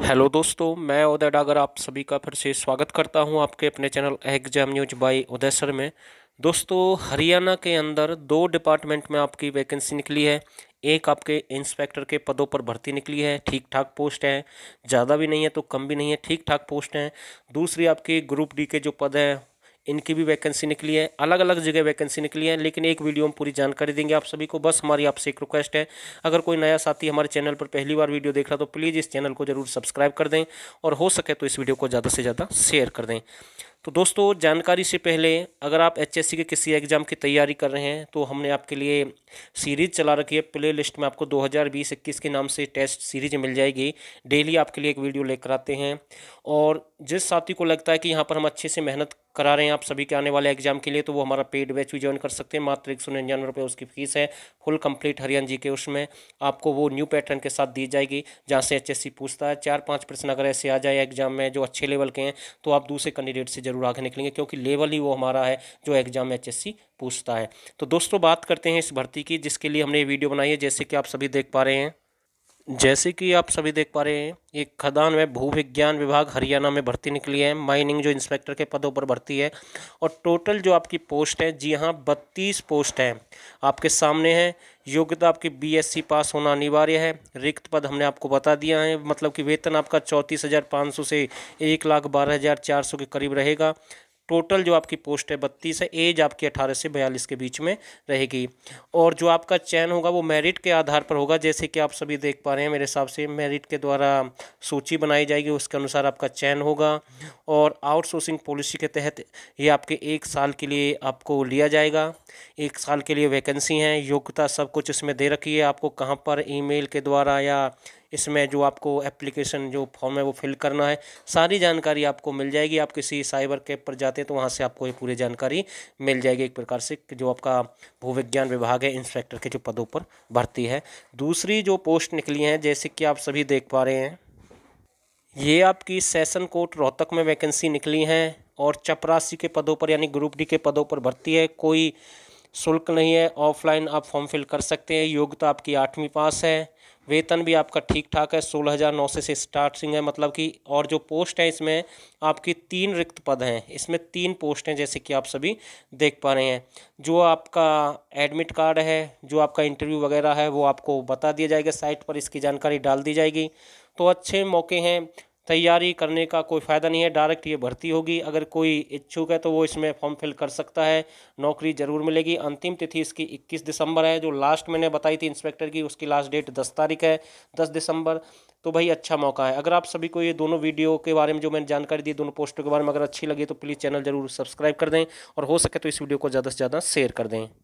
hello दोस्तों मैं उदय डागर आप सभी का फिर से स्वागत करता हूं आपके अपने channel exam news by Uday sir में दोस्तों हरियाणा के अंदर दो डिपार्टमेंट में आपकी वैकेंसी निकली है एक आपके इंस्पेक्टर के पदों पर भर्ती निकली है ठीक ठाक पोस्ट है ज़्यादा भी नहीं है तो कम भी नहीं है ठीक ठाक पोस्ट हैं दूसरी आपकी ग्रुप डी के जो पद हैं इनकी भी वैकेंसी निकली है अलग अलग जगह वैकेंसी निकली है लेकिन एक वीडियो में पूरी जानकारी देंगे आप सभी को बस हमारी आपसे एक रिक्वेस्ट है अगर कोई नया साथी हमारे चैनल पर पहली बार वीडियो देख रहा तो प्लीज़ इस चैनल को जरूर सब्सक्राइब कर दें और हो सके तो इस वीडियो को ज़्यादा से ज़्यादा शेयर कर दें तो दोस्तों जानकारी से पहले अगर आप एच के किसी एग्ज़ाम की तैयारी कर रहे हैं तो हमने आपके लिए सीरीज़ चला रखी है प्ले लिस्ट में आपको 2020-21 के नाम से टेस्ट सीरीज मिल जाएगी डेली आपके लिए एक वीडियो लेकर आते हैं और जिस साथी को लगता है कि यहाँ पर हम अच्छे से मेहनत करा रहे हैं आप सभी के आने वाले एग्जाम के लिए तो वो हमारा पेड बैच भी ज्वाइन कर सकते हैं मात्र एक सौ निन्यानवे रुपये उसकी फीस है फुल कंप्लीट हरियाणा जी के उसमें आपको वो न्यू पैटर्न के साथ दी जाएगी जहाँ से एच पूछता है चार पाँच प्रश्न अगर ऐसे आ जाए एग्जाम में जो अच्छे लेवल के हैं तो आप दूसरे कैंडिडेट से ज़रूर आगे निकलेंगे क्योंकि लेवल ही वो हमारा है जो एग्ज़ाम एच पूछता है तो दोस्तों बात करते हैं इस भर्ती की जिसके लिए हमने ये वीडियो बनाई है जैसे कि आप सभी देख पा रहे हैं जैसे कि आप सभी देख पा रहे हैं ये खदान व भू विज्ञान विभाग हरियाणा में भर्ती निकली है माइनिंग जो इंस्पेक्टर के पदों पर भर्ती है और टोटल जो आपकी पोस्ट है जी हाँ बत्तीस पोस्ट हैं आपके सामने हैं योग्यता आपकी बीएससी पास होना अनिवार्य है रिक्त पद हमने आपको बता दिया है मतलब कि वेतन आपका चौंतीस हज़ार पाँच सौ से एक लाख बारह हज़ार चार सौ के करीब रहेगा टोटल जो आपकी पोस्ट है बत्तीस है एज आपकी अठारह से बयालीस के बीच में रहेगी और जो आपका चयन होगा वो मेरिट के आधार पर होगा जैसे कि आप सभी देख पा रहे हैं मेरे हिसाब से मेरिट के द्वारा सूची बनाई जाएगी उसके अनुसार आपका चयन होगा और आउटसोर्सिंग पॉलिसी के तहत ये आपके एक साल के लिए आपको लिया जाएगा एक साल के लिए वैकेंसी हैं योग्यता सब कुछ इसमें दे रखी है आपको कहाँ पर ई के द्वारा या इसमें जो आपको एप्लीकेशन जो फॉर्म है वो फिल करना है सारी जानकारी आपको मिल जाएगी आप किसी साइबर कैब पर जाते हैं तो वहाँ से आपको ये पूरी जानकारी मिल जाएगी एक प्रकार से जो आपका भूविज्ञान विभाग है इंस्पेक्टर के जो पदों पर भर्ती है दूसरी जो पोस्ट निकली हैं जैसे कि आप सभी देख पा रहे हैं ये आपकी सेशन कोर्ट रोहतक में वैकेंसी निकली हैं और चपरासी के पदों पर यानी ग्रुप डी के पदों पर भर्ती है कोई शुल्क नहीं है ऑफलाइन आप फॉर्म फिल कर सकते हैं योग्यता आपकी आठवीं पास है वेतन भी आपका ठीक ठाक है सोलह हज़ार नौ सौ से स्टार्टिंग है मतलब कि और जो पोस्ट है इसमें आपकी तीन रिक्त पद हैं इसमें तीन पोस्ट हैं जैसे कि आप सभी देख पा रहे हैं जो आपका एडमिट कार्ड है जो आपका इंटरव्यू वगैरह है वो आपको बता दिया जाएगा साइट पर इसकी जानकारी डाल दी जाएगी तो अच्छे मौके हैं तैयारी करने का कोई फ़ायदा नहीं है डायरेक्ट ये भर्ती होगी अगर कोई इच्छुक है तो वो इसमें फॉर्म फिल कर सकता है नौकरी ज़रूर मिलेगी अंतिम तिथि इसकी 21 दिसंबर है जो लास्ट मैंने बताई थी इंस्पेक्टर की उसकी लास्ट डेट 10 तारीख है 10 दिसंबर तो भाई अच्छा मौका है अगर आप सभी को ये दोनों वीडियो के बारे में जो मैंने जानकारी दी दोनों पोस्टों के बारे में अगर अच्छी लगी तो प्लीज़ चैनल ज़रूर सब्सक्राइब कर दें और हो सके तो इस वीडियो को ज़्यादा से ज़्यादा शेयर कर दें